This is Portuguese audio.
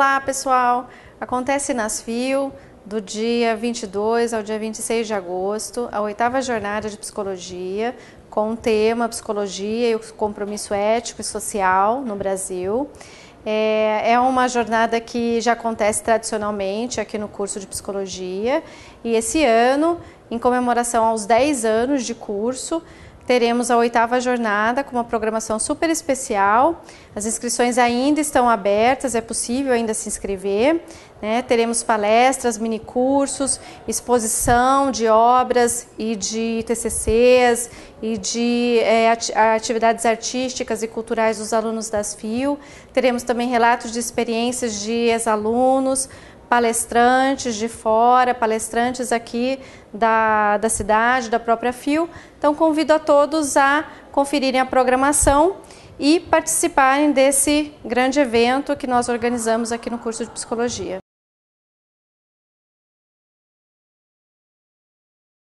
Olá, pessoal! Acontece nas FIO do dia 22 ao dia 26 de agosto, a oitava jornada de psicologia, com o tema Psicologia e o Compromisso Ético e Social no Brasil. É, é uma jornada que já acontece tradicionalmente aqui no curso de psicologia e esse ano, em comemoração aos 10 anos de curso, teremos a oitava jornada com uma programação super especial. As inscrições ainda estão abertas, é possível ainda se inscrever. Né? Teremos palestras, minicursos, exposição de obras e de TCCs e de é, atividades artísticas e culturais dos alunos das FIO. Teremos também relatos de experiências de ex-alunos, palestrantes de fora, palestrantes aqui da, da cidade, da própria FIO. Então, convido a todos a conferirem a programação e participarem desse grande evento que nós organizamos aqui no curso de psicologia.